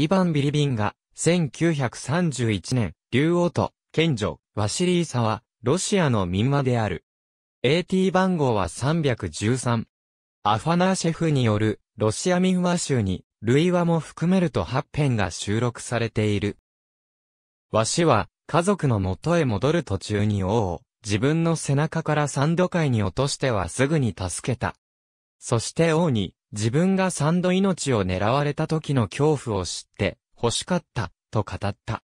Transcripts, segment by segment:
イヴァン・ビリビンが、1931年、竜王と、賢女、ワシリーサは、ロシアの民話である。AT 番号は313。アファナーシェフによる、ロシア民話集に、類話も含めると8編が収録されている。わしは、家族の元へ戻る途中に王を、自分の背中から三度階に落としてはすぐに助けた。そして王に、自分が三度命を狙われた時の恐怖を知って欲しかった、と語った。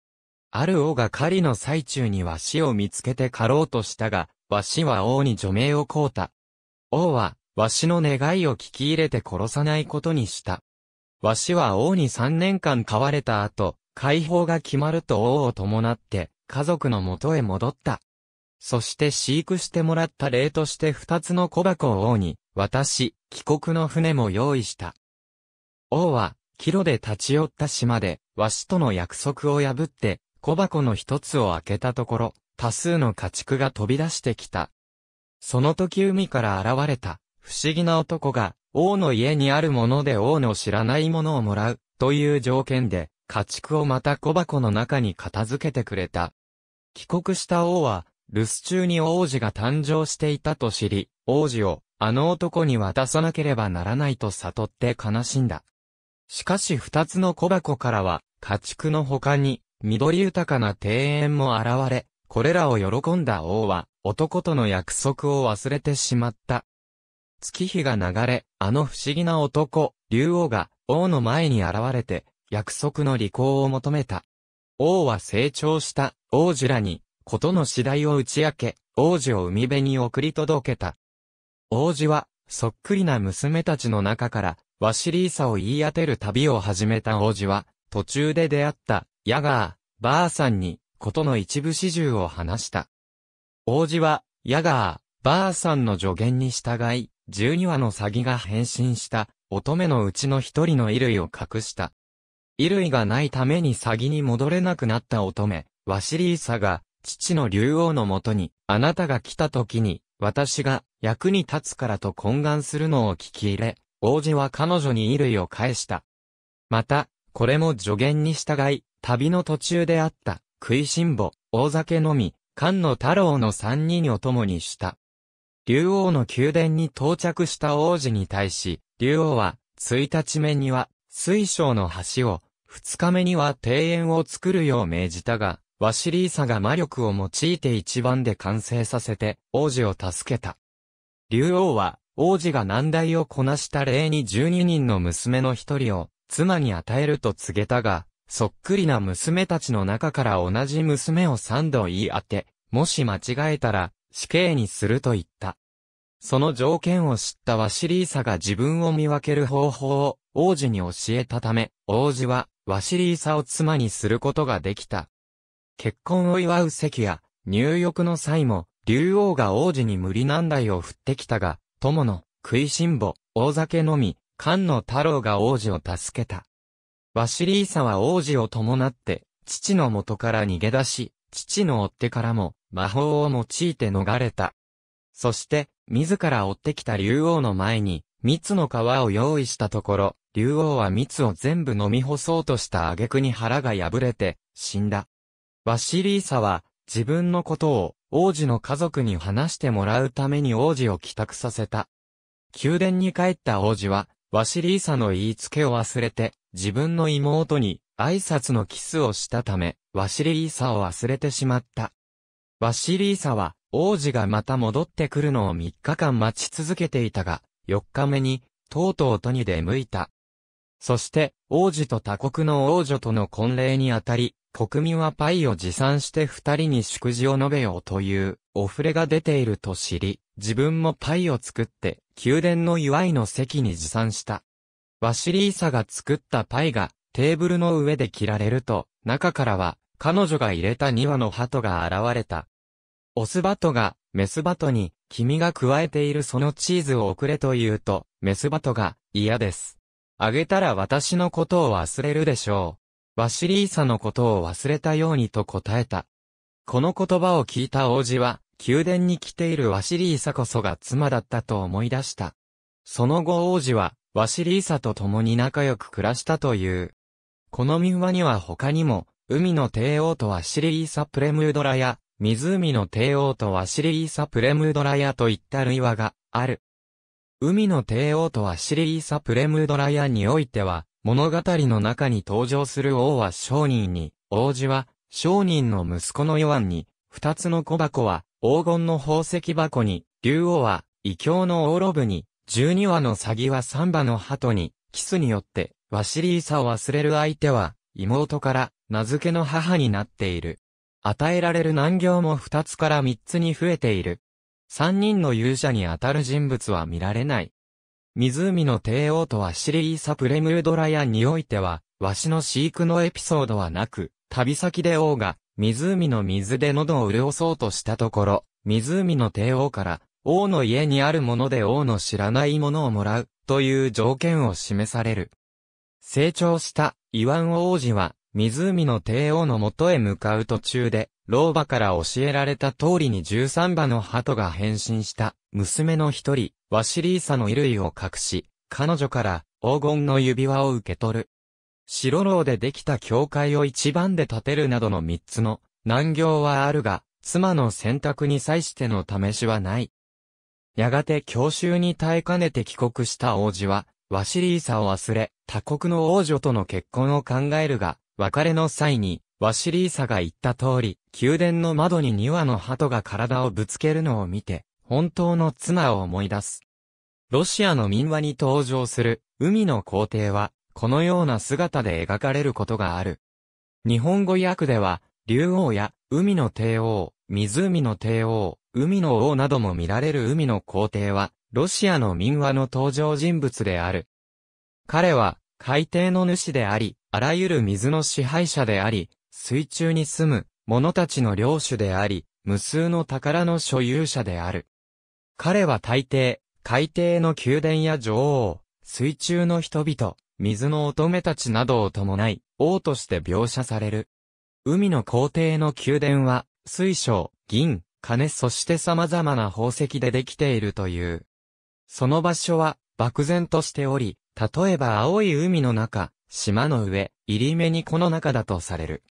ある王が狩りの最中にわしを見つけて狩ろうとしたが、わしは王に除名を乞うた。王は、わしの願いを聞き入れて殺さないことにした。わしは王に三年間飼われた後、解放が決まると王を伴って、家族の元へ戻った。そして飼育してもらった例として二つの小箱を王に、私、帰国の船も用意した。王は、キロで立ち寄った島で、わしとの約束を破って、小箱の一つを開けたところ、多数の家畜が飛び出してきた。その時海から現れた、不思議な男が、王の家にあるもので王の知らないものをもらう、という条件で、家畜をまた小箱の中に片付けてくれた。帰国した王は、留守中に王子が誕生していたと知り、王子を、あの男に渡さなければならないと悟って悲しんだ。しかし二つの小箱からは、家畜の他に、緑豊かな庭園も現れ、これらを喜んだ王は、男との約束を忘れてしまった。月日が流れ、あの不思議な男、竜王が、王の前に現れて、約束の履行を求めた。王は成長した、王子らに、ことの次第を打ち明け、王子を海辺に送り届けた。王子は、そっくりな娘たちの中から、ワシリーサを言い当てる旅を始めた王子は、途中で出会った、ヤガー、ばあさんに、ことの一部始終を話した。王子は、ヤガー、ばあさんの助言に従い、十二羽のサギが変身した、乙女のうちの一人の衣類を隠した。衣類がないためにサギに戻れなくなった乙女、ワシリーサが、父の竜王のもとに、あなたが来た時に、私が役に立つからと懇願するのを聞き入れ、王子は彼女に衣類を返した。また、これも助言に従い、旅の途中であった、食いしん坊、大酒飲み、菅野太郎の三人を共にした。竜王の宮殿に到着した王子に対し、竜王は、一日目には、水晶の橋を、二日目には庭園を作るよう命じたが、ワシリーサが魔力を用いて一番で完成させて、王子を助けた。竜王は、王子が難題をこなした礼に12人の娘の一人を、妻に与えると告げたが、そっくりな娘たちの中から同じ娘を三度言い当て、もし間違えたら、死刑にすると言った。その条件を知ったワシリーサが自分を見分ける方法を王子に教えたため、王子はワシリーサを妻にすることができた。結婚を祝う席や、入浴の際も、竜王が王子に無理難題を振ってきたが、友の食いしん坊、大酒のみ、菅野太郎が王子を助けた。ワシリーサは王子を伴って、父の元から逃げ出し、父の追ってからも、魔法を用いて逃れた。そして、自ら追ってきた竜王の前に、蜜の皮を用意したところ、竜王は蜜を全部飲み干そうとした挙句に腹が破れて、死んだ。ワシリーサは、自分のことを、王子の家族に話してもらうために王子を帰宅させた。宮殿に帰った王子は、ワシリーサの言いつけを忘れて、自分の妹に挨拶のキスをしたため、ワシリーサを忘れてしまった。ワシリーサは、王子がまた戻ってくるのを3日間待ち続けていたが、4日目に、とうとうとに出向いた。そして、王子と他国の王女との婚礼にあたり、国民はパイを持参して二人に祝辞を述べようという、お触れが出ていると知り、自分もパイを作って、宮殿の祝いの席に持参した。ワシリーサが作ったパイが、テーブルの上で切られると、中からは、彼女が入れた2羽の鳩が現れた。オスバトが、メスバトに、君が加えているそのチーズを送れと言うと、メスバトが、嫌です。あげたら私のことを忘れるでしょう。ワシリーサのことを忘れたようにと答えた。この言葉を聞いた王子は、宮殿に来ているワシリーサこそが妻だったと思い出した。その後王子は、ワシリーサと共に仲良く暮らしたという。この民話には他にも、海の帝王とワシリーサプレムードラや、湖の帝王とワシリーサプレムードラやといった類話がある。海の帝王とはシリーサプレムドラヤにおいては、物語の中に登場する王は商人に、王子は商人の息子のヨアンに、二つの小箱は黄金の宝石箱に、竜王は異教のオーロブに、十二羽のサギは三羽の鳩に、キスによって、ワシリーサを忘れる相手は、妹から名付けの母になっている。与えられる難行も二つから三つに増えている。三人の勇者に当たる人物は見られない。湖の帝王とはシリーサプレムードラヤンにおいては、わしの飼育のエピソードはなく、旅先で王が、湖の水で喉を潤そうとしたところ、湖の帝王から、王の家にあるもので王の知らないものをもらう、という条件を示される。成長した、イワン王子は、湖の帝王の元へ向かう途中で、老婆から教えられた通りに13羽の鳩が変身した、娘の一人、ワシリーサの衣類を隠し、彼女から黄金の指輪を受け取る。白牢でできた教会を一番で建てるなどの三つの難行はあるが、妻の選択に際しての試しはない。やがて教習に耐えかねて帰国した王子は、ワシリーサを忘れ、他国の王女との結婚を考えるが、別れの際に、ワシリーサが言った通り、宮殿の窓に2羽の鳩が体をぶつけるのを見て、本当の妻を思い出す。ロシアの民話に登場する海の皇帝は、このような姿で描かれることがある。日本語訳では、竜王や海の帝王、湖の帝王、海の王なども見られる海の皇帝は、ロシアの民話の登場人物である。彼は、海底の主であり、あらゆる水の支配者であり、水中に住む者たちの領主であり、無数の宝の所有者である。彼は大抵、海底の宮殿や女王、水中の人々、水の乙女たちなどを伴い、王として描写される。海の皇帝の宮殿は、水晶、銀、金そして様々な宝石でできているという。その場所は、漠然としており、例えば青い海の中、島の上、入り目にこの中だとされる。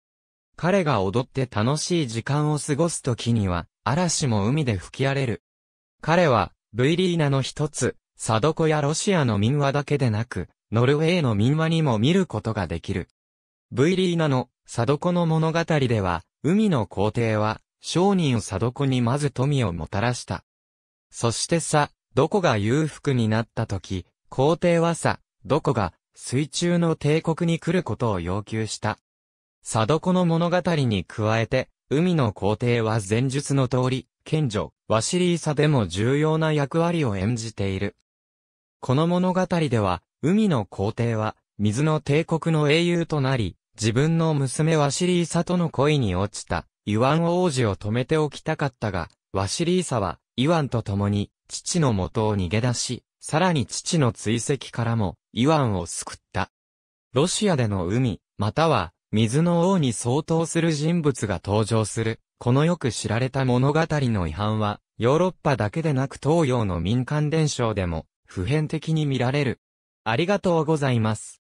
彼が踊って楽しい時間を過ごす時には、嵐も海で吹き荒れる。彼は、ブイリーナの一つ、サドコやロシアの民話だけでなく、ノルウェーの民話にも見ることができる。ブイリーナの、サドコの物語では、海の皇帝は、商人をサドコにまず富をもたらした。そしてさ、どこが裕福になった時、皇帝はさ、どこが、水中の帝国に来ることを要求した。サドコの物語に加えて、海の皇帝は前述の通り、賢女、ワシリーサでも重要な役割を演じている。この物語では、海の皇帝は、水の帝国の英雄となり、自分の娘ワシリーサとの恋に落ちた、イワン王子を止めておきたかったが、ワシリーサは、イワンと共に、父の元を逃げ出し、さらに父の追跡からも、イワンを救った。ロシアでの海、または、水の王に相当する人物が登場する、このよく知られた物語の違反は、ヨーロッパだけでなく東洋の民間伝承でも、普遍的に見られる。ありがとうございます。